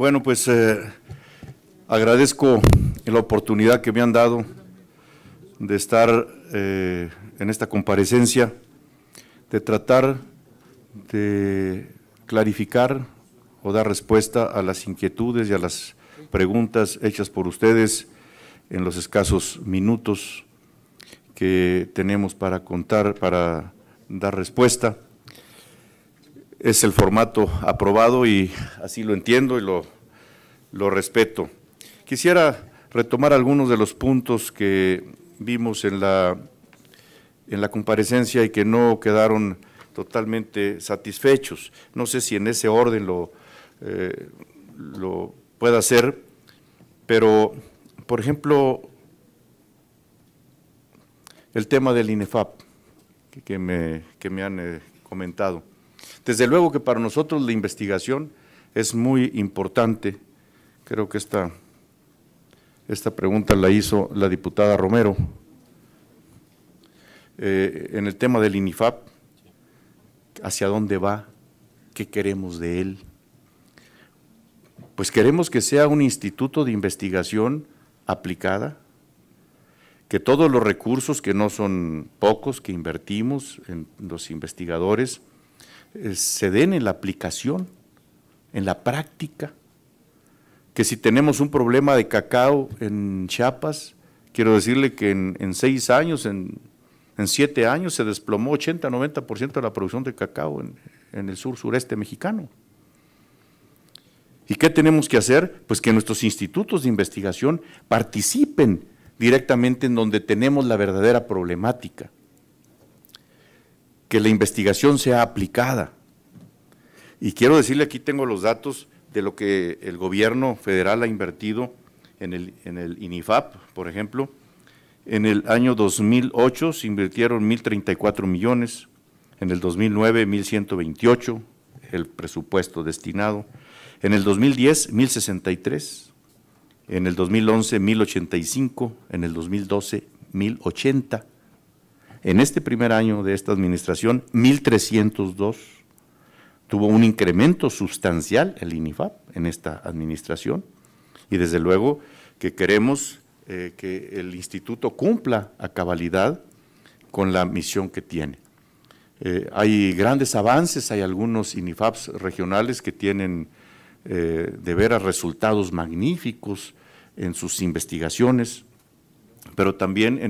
Bueno, pues eh, agradezco la oportunidad que me han dado de estar eh, en esta comparecencia, de tratar de clarificar o dar respuesta a las inquietudes y a las preguntas hechas por ustedes en los escasos minutos que tenemos para contar, para dar respuesta. Es el formato aprobado y así lo entiendo y lo lo respeto. Quisiera retomar algunos de los puntos que vimos en la, en la comparecencia y que no quedaron totalmente satisfechos. No sé si en ese orden lo, eh, lo pueda hacer, pero, por ejemplo, el tema del INEFAP que, me, han eh, comentado. Desde luego que para nosotros la investigación es muy importante Creo que esta, esta pregunta la hizo la diputada Romero. Eh, en el tema del INIFAP, ¿hacia dónde va? ¿Qué queremos de él? Pues queremos que sea un instituto de investigación aplicada, que todos los recursos, que no son pocos, que invertimos en los investigadores, eh, se den en la aplicación, en la práctica, que si tenemos un problema de cacao en Chiapas, quiero decirle que en, seis años, en, siete años, se desplomó 80-90% de la producción de cacao en, en el sur-sureste mexicano. ¿Y qué tenemos que hacer? Pues que nuestros institutos de investigación participen directamente en donde tenemos la verdadera problemática. Que la investigación sea aplicada. Y quiero decirle, aquí tengo los datos de lo que el gobierno federal ha invertido en el, en el INIFAP, por ejemplo. En el año 2008 se invirtieron 1.034 millones, en el 2009 1.128 el presupuesto destinado, en el 2010 1.063, en el 2011 1.085, en el 2012 1.080, en este primer año de esta administración 1.302 tuvo un incremento sustancial el INIFAP en esta administración y desde luego que queremos eh, que el instituto cumpla a cabalidad con la misión que tiene. Eh, hay grandes avances, hay algunos INIFAPs regionales que tienen eh, de veras resultados magníficos en sus investigaciones, pero también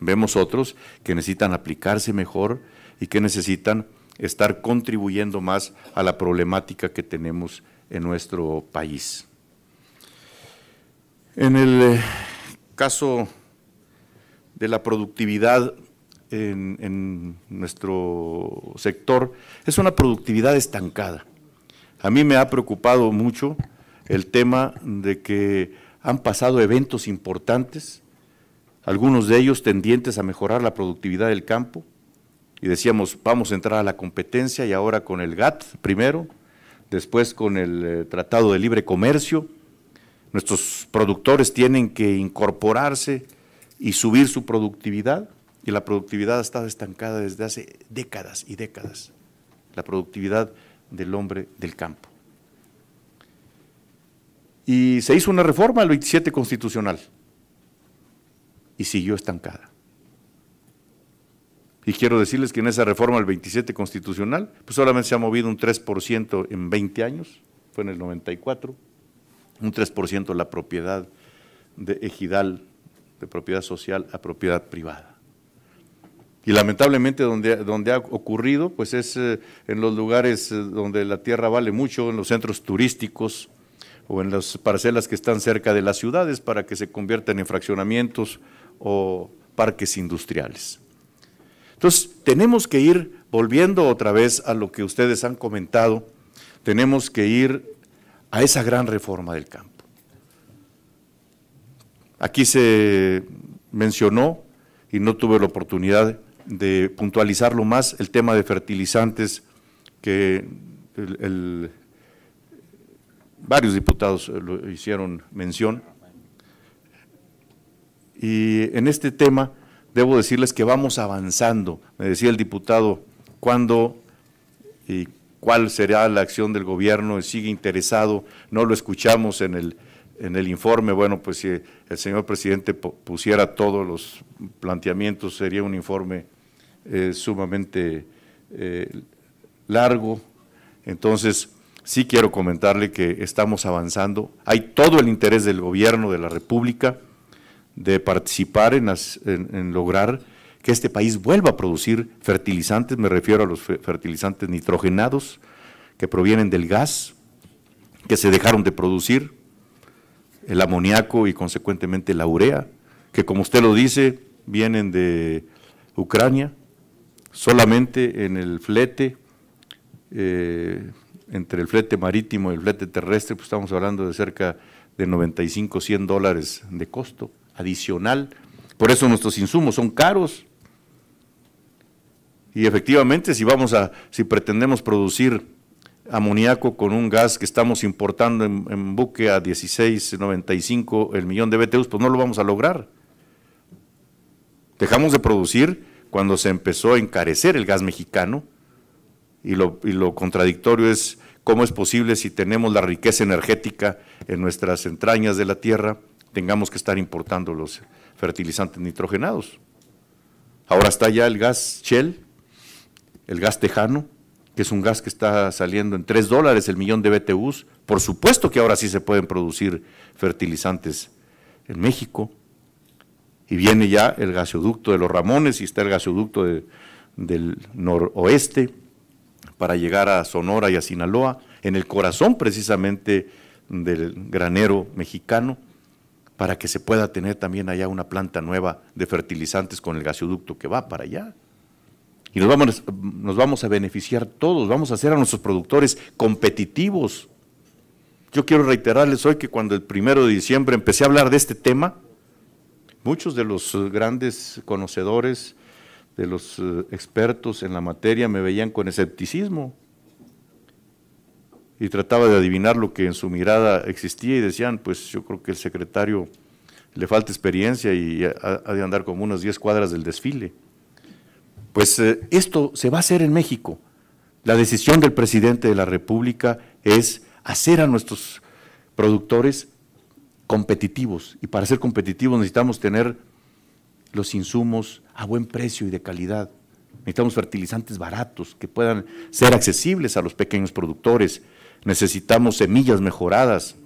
vemos otros que necesitan aplicarse mejor y que necesitan estar contribuyendo más a la problemática que tenemos en nuestro país. En el eh, caso de la productividad en, nuestro sector es una productividad estancada. A mí me ha preocupado mucho el tema de que han pasado eventos importantes, algunos de ellos tendientes a mejorar la productividad del campo, y decíamos, vamos a entrar a la competencia y ahora con el GATT primero, después con el eh, Tratado de Libre Comercio, nuestros productores tienen que incorporarse y subir su productividad y la productividad ha estado estancada desde hace décadas y décadas, la productividad del hombre del campo. Y se hizo una reforma al 27 constitucional y siguió estancada. Y quiero decirles que en esa reforma del 27 constitucional, pues solamente se ha movido un 3% en 20 años, fue en el 94, un 3% la propiedad de ejidal, de propiedad social a propiedad privada. Y lamentablemente donde, ha ocurrido, pues es eh, en los lugares eh, donde la tierra vale mucho, en los centros turísticos o en las parcelas que están cerca de las ciudades para que se conviertan en fraccionamientos o parques industriales. Entonces, tenemos que ir, volviendo otra vez a lo que ustedes han comentado, tenemos que ir a esa gran reforma del campo. Aquí se mencionó, y no tuve la oportunidad de puntualizarlo más, el tema de fertilizantes que varios diputados hicieron mención. Y en este tema debo decirles que vamos avanzando. Me decía el diputado, ¿cuándo y cuál será la acción del gobierno? ¿Sigue interesado? No lo escuchamos en el, en el informe. Bueno, pues si el señor presidente pusiera todos los planteamientos, sería un informe eh, sumamente eh, largo. Entonces, sí quiero comentarle que estamos avanzando. Hay todo el interés del gobierno de la República de participar en, lograr que este país vuelva a producir fertilizantes, me refiero a los fertilizantes nitrogenados que provienen del gas, que se dejaron de producir, el amoníaco y consecuentemente la urea, que como usted lo dice, vienen de Ucrania, solamente en el flete, eh, entre el flete marítimo y el flete terrestre, pues estamos hablando de cerca de 95, 100 dólares de costo adicional. Por eso nuestros insumos son caros. Y efectivamente, si vamos a, si pretendemos producir amoníaco con un gas que estamos importando en, buque a 16.95 el millón de BTUs, pues no lo vamos a lograr. Dejamos de producir cuando se empezó a encarecer el gas mexicano y lo, y lo contradictorio es cómo es posible si tenemos la riqueza energética en nuestras entrañas de la tierra, tengamos que estar importando los fertilizantes nitrogenados. Ahora está ya el gas Shell, el gas tejano, que es un gas que está saliendo en 3 dólares el millón de BTUs. Por supuesto que ahora sí se pueden producir fertilizantes en México. Y viene ya el gasoducto de los Ramones y está el gasoducto del noroeste para llegar a Sonora y a Sinaloa, en el corazón precisamente del granero mexicano para que se pueda tener también allá una planta nueva de fertilizantes con el gasoducto que va para allá. Y nos vamos, nos vamos a beneficiar todos, vamos a hacer a nuestros productores competitivos. Yo quiero reiterarles hoy que cuando el primero de diciembre empecé a hablar de este tema, muchos de los eh, grandes conocedores, de los eh, expertos en la materia me veían con escepticismo y trataba de adivinar lo que en su mirada existía y decían, pues yo creo que el secretario le falta experiencia y ha, de andar como unas 10 cuadras del desfile. Pues eh, esto se va a hacer en México. La decisión del presidente de la República es hacer a nuestros productores competitivos y para ser competitivos necesitamos tener los insumos a buen precio y de calidad. Necesitamos fertilizantes baratos que puedan ser accesibles a los pequeños productores. Necesitamos semillas mejoradas,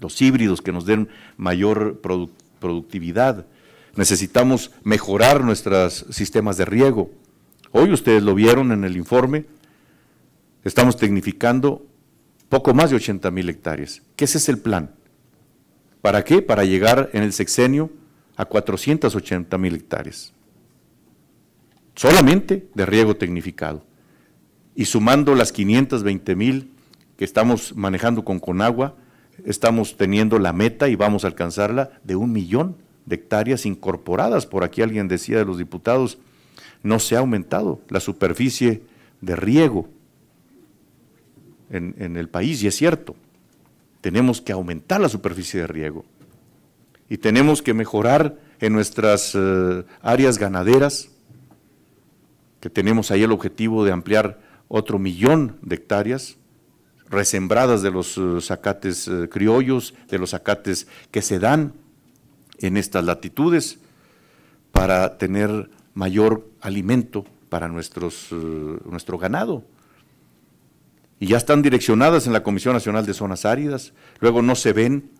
los híbridos que nos den mayor productividad. Necesitamos mejorar nuestros sistemas de riego. Hoy ustedes lo vieron en el informe, estamos tecnificando poco más de 80 mil hectáreas. ¿Qué ese es el plan? ¿Para qué? Para llegar en el sexenio a 480 mil hectáreas. Solamente de riego tecnificado. Y sumando las 520 mil que estamos manejando con Conagua, estamos teniendo la meta y vamos a alcanzarla de un millón de hectáreas incorporadas. Por aquí alguien decía de los diputados, no se ha aumentado la superficie de riego en, el país, y es cierto, tenemos que aumentar la superficie de riego y tenemos que mejorar en nuestras eh, áreas ganaderas, que tenemos ahí el objetivo de ampliar otro millón de hectáreas, resembradas de los eh, acates eh, criollos, de los acates que se dan en estas latitudes para tener mayor alimento para eh, nuestro ganado. Y ya están direccionadas en la Comisión Nacional de Zonas Áridas, luego no se ven,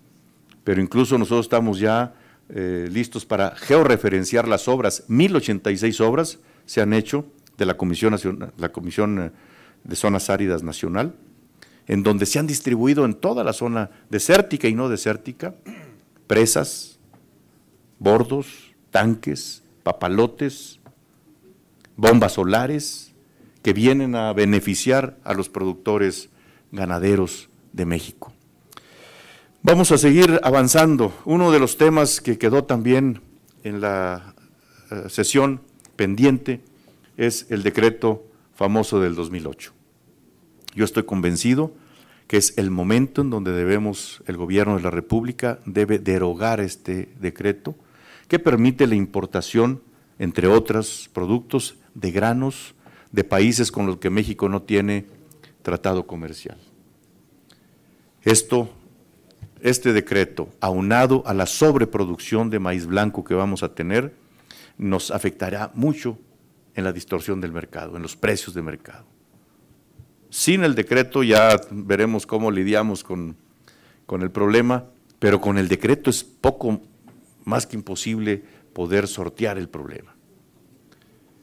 pero incluso nosotros estamos ya listos para georreferenciar las obras, 1086 obras se han hecho de la Comisión, Nacional, la Comisión de Zonas Áridas Nacional, en donde se han distribuido en toda la zona desértica y no desértica presas, bordos, tanques, papalotes, bombas solares que vienen a beneficiar a los productores ganaderos de México. Vamos a seguir avanzando. Uno de los temas que quedó también en la eh, sesión pendiente es el decreto famoso del 2008. Yo estoy convencido que es el momento en donde debemos, el gobierno de la República debe derogar este decreto que permite la importación, entre otras, productos, de granos de países con los que México no tiene tratado comercial. Esto, este decreto, aunado a la sobreproducción de maíz blanco que vamos a tener, nos afectará mucho en la distorsión del mercado, en los precios de mercado. Sin el decreto ya veremos cómo lidiamos con, el problema, pero con el decreto es poco más que imposible poder sortear el problema.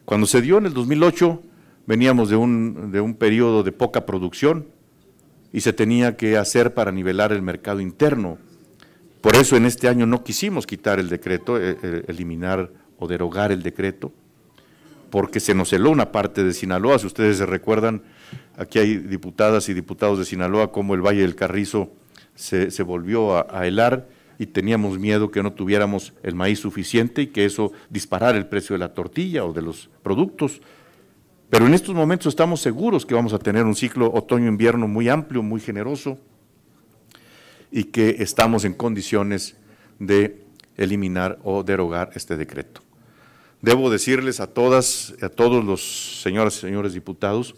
Cuando se dio en el 2008, veníamos de un, de un periodo de poca producción y se tenía que hacer para nivelar el mercado interno. Por eso en este año no quisimos quitar el decreto, eh, eh, eliminar o derogar el decreto, porque se nos heló una parte de Sinaloa. Si ustedes se recuerdan, aquí hay diputadas y diputados de Sinaloa, como el Valle del Carrizo se, volvió a, a, helar y teníamos miedo que no tuviéramos el maíz suficiente y que eso disparara el precio de la tortilla o de los productos. Pero en estos momentos estamos seguros que vamos a tener un ciclo otoño-invierno muy amplio, muy generoso y que estamos en condiciones de eliminar o derogar este decreto. Debo decirles a todas, a todos los señoras y señores diputados,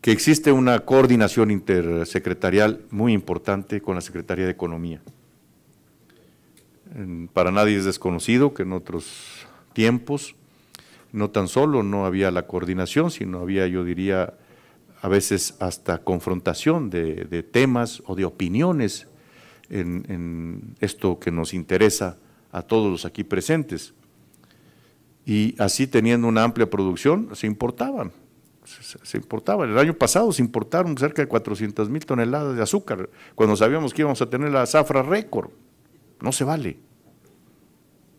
que existe una coordinación intersecretarial muy importante con la Secretaría de Economía. Para nadie es desconocido que en otros tiempos no tan solo no había la coordinación, sino había, yo diría, a veces hasta confrontación de, temas o de opiniones en esto que nos interesa a todos los aquí presentes y así teniendo una amplia producción, se importaban. Se, importaban. El año pasado se importaron cerca de 400 mil toneladas de azúcar, cuando sabíamos que íbamos a tener la zafra récord. No se vale.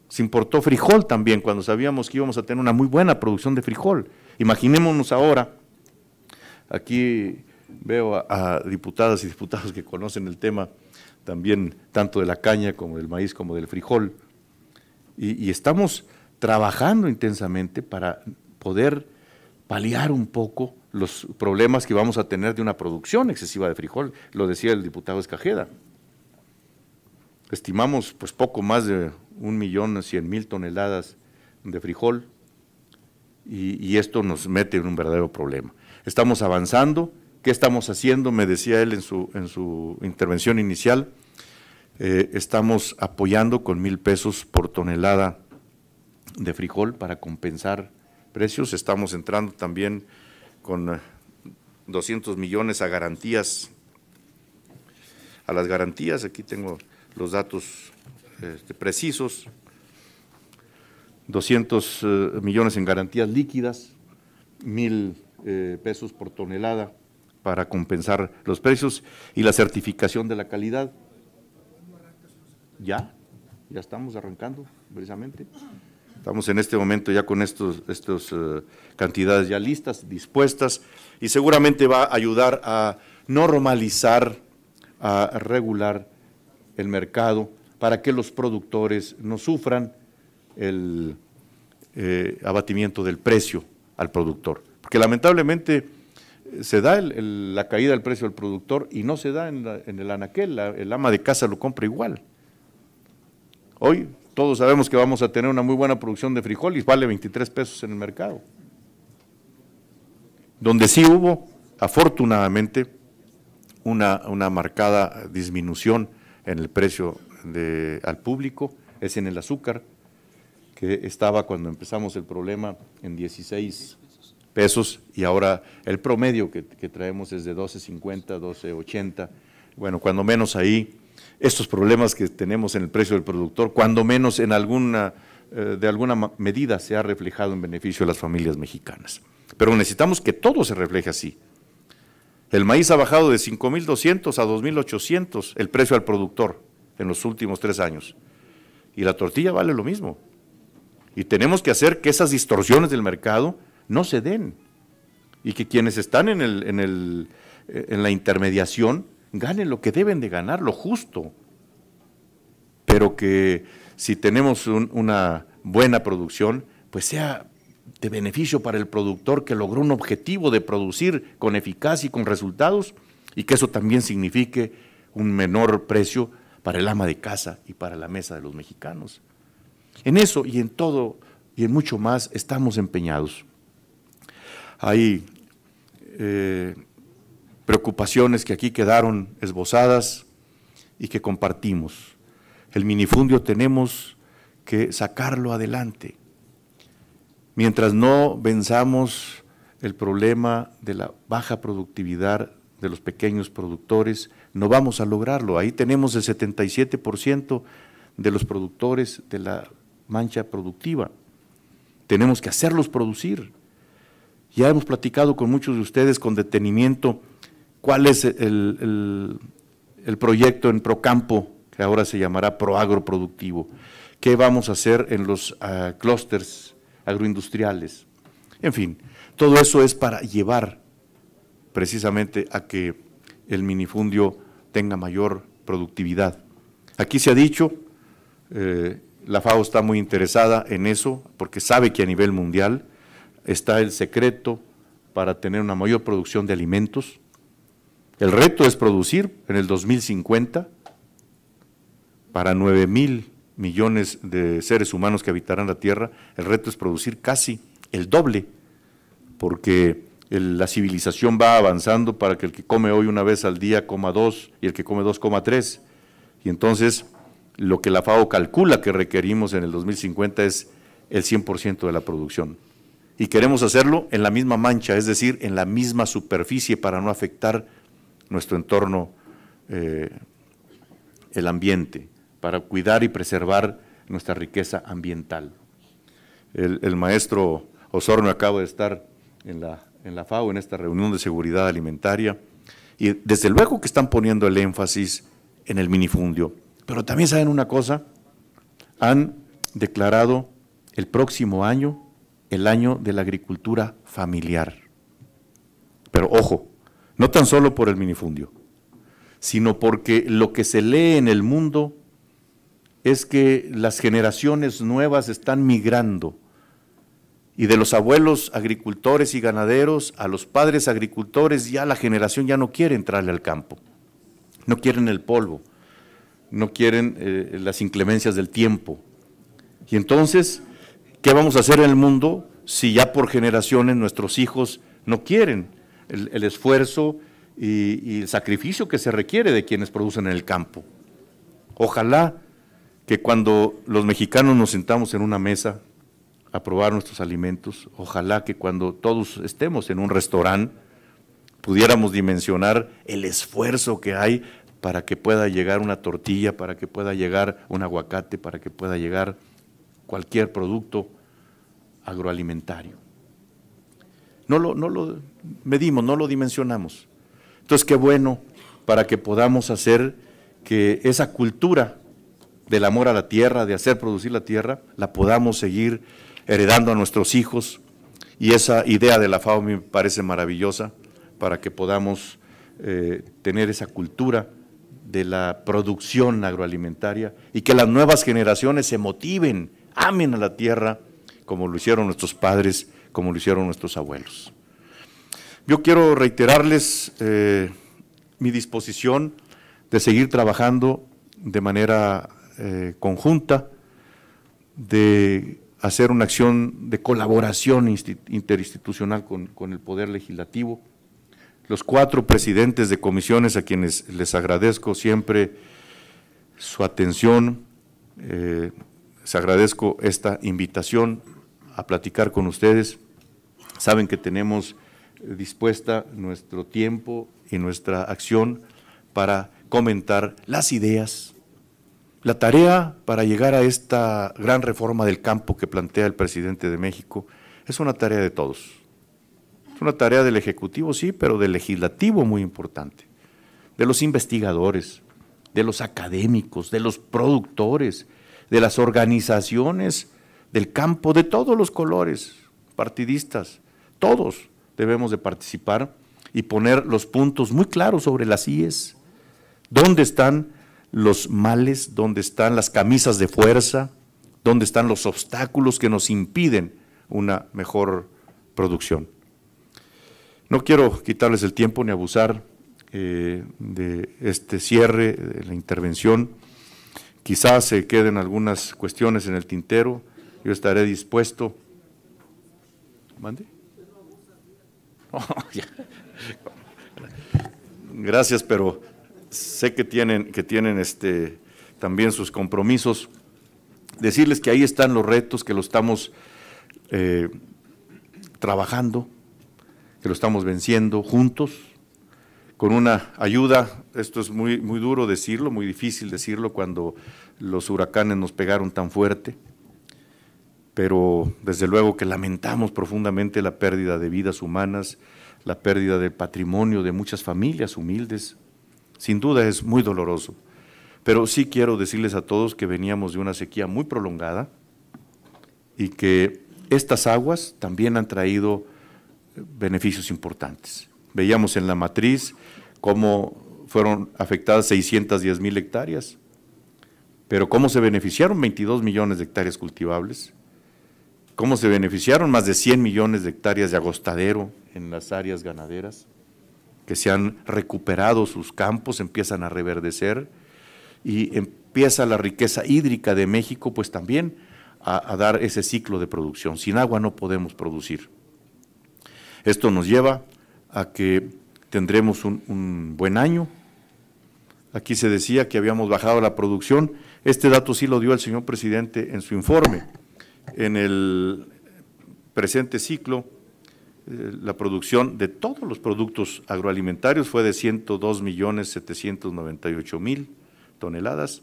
Se importó frijol también, cuando sabíamos que íbamos a tener una muy buena producción de frijol. Imaginémonos ahora, aquí veo a, diputadas y diputados que conocen el tema también, tanto de la caña como del maíz como del frijol, y estamos trabajando intensamente para poder paliar un poco los problemas que vamos a tener de una producción excesiva de frijol, lo decía el diputado Escajeda. Estimamos pues poco más de un millón cien mil toneladas de frijol y, esto nos mete en un verdadero problema. Estamos avanzando, ¿qué estamos haciendo? Me decía él en su, en su intervención inicial, eh, estamos apoyando con mil pesos por tonelada de frijol para compensar precios. Estamos entrando también con 200 eh, millones a garantías, a las garantías. Aquí tengo los datos este, precisos. 200 eh, millones en garantías líquidas, mil eh, pesos por tonelada para compensar los precios y la certificación de la calidad. Ya, ya estamos arrancando precisamente. Estamos en este momento ya con estas estos, eh, cantidades ya listas, dispuestas, y seguramente va a ayudar a normalizar, a regular el mercado para que los productores no sufran el eh, abatimiento del precio al productor. Porque lamentablemente eh, se da la caída del precio al productor y no se da en, el anaquel, el ama de casa lo compra igual. Hoy todos sabemos que vamos a tener una muy buena producción de frijoles, vale 23 pesos en el mercado. Donde sí hubo, afortunadamente, una, una marcada disminución en el precio al público, es en el azúcar, que estaba cuando empezamos el problema en 16 pesos y ahora el promedio que, que traemos es de 12.50, 12.80, bueno, cuando menos ahí estos problemas que tenemos en el precio del productor, cuando menos en alguna, eh, de alguna medida se ha reflejado en beneficio de las familias mexicanas. Pero necesitamos que todo se refleje así. El maíz ha bajado de 5.200 a 2.800 el precio al productor en los últimos tres años. Y la tortilla vale lo mismo. Y tenemos que hacer que esas distorsiones del mercado no se den. Y que quienes están en, el, en, eh, en la intermediación ganen lo que deben de ganar, lo justo. Pero que si tenemos una buena producción, pues sea de beneficio para el productor que logró un objetivo de producir con eficacia y con resultados, y que eso también signifique un menor precio para el ama de casa y para la mesa de los mexicanos. En eso y en todo y en mucho más estamos empeñados. Hay eh, preocupaciones que aquí quedaron esbozadas y que compartimos. El minifundio tenemos que sacarlo adelante. Mientras no venzamos el problema de la baja productividad de los pequeños productores, no vamos a lograrlo. Ahí tenemos el 77% de los productores de la mancha productiva. Tenemos que hacerlos producir. Ya hemos platicado con muchos de ustedes con detenimiento cuál es el, proyecto en Procampo, que ahora se llamará Proagroproductivo? Productivo, qué vamos a hacer en los ah, clústeres agroindustriales. En fin, todo eso es para llevar precisamente a que el minifundio tenga mayor productividad. Aquí se ha dicho, eh, la FAO está muy interesada en eso, porque sabe que a nivel mundial está el secreto para tener una mayor producción de alimentos, el reto es producir en el 2050 para 9 mil millones de seres humanos que habitarán la Tierra, el reto es producir casi el doble, porque la civilización va avanzando para que el que come hoy una vez al día coma dos y el que come dos coma tres. Y entonces lo que la FAO calcula que requerimos en el 2050 es el 100% de la producción. Y queremos hacerlo en la misma mancha, es decir, en la misma superficie para no afectar nuestro entorno, eh, el ambiente, para cuidar y preservar nuestra riqueza ambiental. El, maestro Osorno acaba de estar en la, en la FAO, en esta reunión de seguridad alimentaria, y desde luego que están poniendo el énfasis en el minifundio. Pero también saben una cosa, han declarado el próximo año el año de la agricultura familiar. Pero ojo, no tan solo por el minifundio, sino porque lo que se lee en el mundo es que las generaciones nuevas están migrando y de los abuelos agricultores y ganaderos a los padres agricultores ya la generación ya no quiere entrarle al campo, no quieren el polvo, no quieren eh, las inclemencias del tiempo. Y entonces, ¿qué vamos a hacer en el mundo si ya por generaciones nuestros hijos no quieren el, esfuerzo y, y, el sacrificio que se requiere de quienes producen en el campo. Ojalá que cuando los mexicanos nos sentamos en una mesa a probar nuestros alimentos, ojalá que cuando todos estemos en un restaurante pudiéramos dimensionar el esfuerzo que hay para que pueda llegar una tortilla, para que pueda llegar un aguacate, para que pueda llegar cualquier producto agroalimentario. No lo, medimos, no lo dimensionamos. Entonces, qué bueno para que podamos hacer que esa cultura del amor a la tierra, de hacer producir la tierra, la podamos seguir heredando a nuestros hijos. Y esa idea de la FAO me parece maravillosa para que podamos eh, tener esa cultura de la producción agroalimentaria y que las nuevas generaciones se motiven, amen a la tierra, como lo hicieron nuestros padres como lo hicieron nuestros abuelos. Yo quiero reiterarles eh, mi disposición de seguir trabajando de manera eh, conjunta, de hacer una acción de colaboración interinstitucional con, el Poder Legislativo. Los cuatro presidentes de comisiones a quienes les agradezco siempre su atención, eh, les agradezco esta invitación a platicar con ustedes Saben que tenemos dispuesta nuestro tiempo y nuestra acción para comentar las ideas, la tarea para llegar a esta gran reforma del campo que plantea el presidente de México es una tarea de todos. Es una tarea del Ejecutivo, sí, pero del Legislativo muy importante, de los investigadores, de los académicos, de los productores, de las organizaciones del campo de todos los colores, partidistas, todos debemos de participar y poner los puntos muy claros sobre las IES. ¿Dónde están los males? ¿Dónde están las camisas de fuerza? ¿Dónde están los obstáculos que nos impiden una mejor producción? No quiero quitarles el tiempo ni abusar eh, de este cierre, de la intervención. Quizás se queden algunas cuestiones en el tintero. Yo estaré dispuesto. ¿Mande? Oh, Gracias, pero sé que tienen, que tienen este, también sus compromisos. Decirles que ahí están los retos, que lo estamos eh, trabajando, que lo estamos venciendo juntos, con una ayuda, esto es muy, muy duro decirlo, muy difícil decirlo cuando los huracanes nos pegaron tan fuerte, pero desde luego que lamentamos profundamente la pérdida de vidas humanas, la pérdida del patrimonio de muchas familias humildes. Sin duda es muy doloroso, pero sí quiero decirles a todos que veníamos de una sequía muy prolongada y que estas aguas también han traído eh, beneficios importantes. Veíamos en la matriz cómo fueron afectadas 610 mil hectáreas, pero cómo se beneficiaron 22 millones de hectáreas cultivables, ¿Cómo se beneficiaron? Más de 100 millones de hectáreas de agostadero en las áreas ganaderas, que se han recuperado sus campos, empiezan a reverdecer y empieza la riqueza hídrica de México, pues también a, dar ese ciclo de producción. Sin agua no podemos producir. Esto nos lleva a que tendremos un buen año. Aquí se decía que habíamos bajado la producción. Este dato sí lo dio el señor presidente en su informe en el presente ciclo, eh, la producción de todos los productos agroalimentarios fue de 102 millones mil toneladas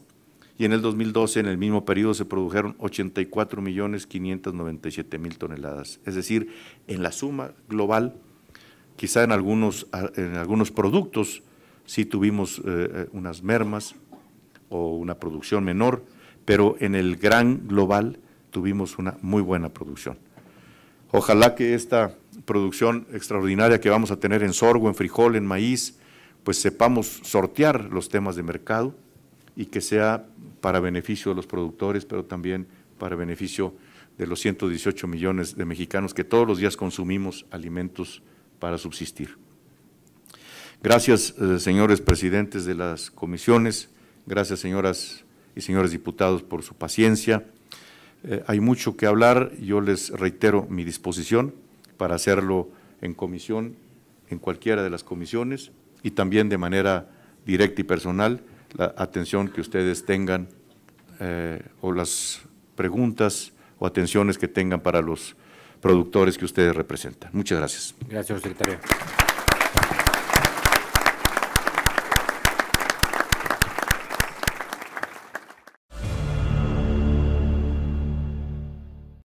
y en el 2012, en el mismo periodo, se produjeron 84.597.000 toneladas. Es decir, en la suma global, quizá en algunos, en algunos productos sí tuvimos eh, eh, unas mermas o una producción menor, pero en el gran global tuvimos una muy buena producción. Ojalá que esta producción extraordinaria que vamos a tener en sorgo, en frijol, en maíz, pues sepamos sortear los temas de mercado y que sea para beneficio de los productores, pero también para beneficio de los 118 millones de mexicanos que todos los días consumimos alimentos para subsistir. Gracias, eh, señores presidentes de las comisiones, gracias, señoras y señores diputados, por su paciencia. Eh, hay mucho que hablar, yo les reitero mi disposición para hacerlo en comisión, en cualquiera de las comisiones y también de manera directa y personal, la atención que ustedes tengan eh, o las preguntas o atenciones que tengan para los productores que ustedes representan. Muchas gracias. Gracias, secretario.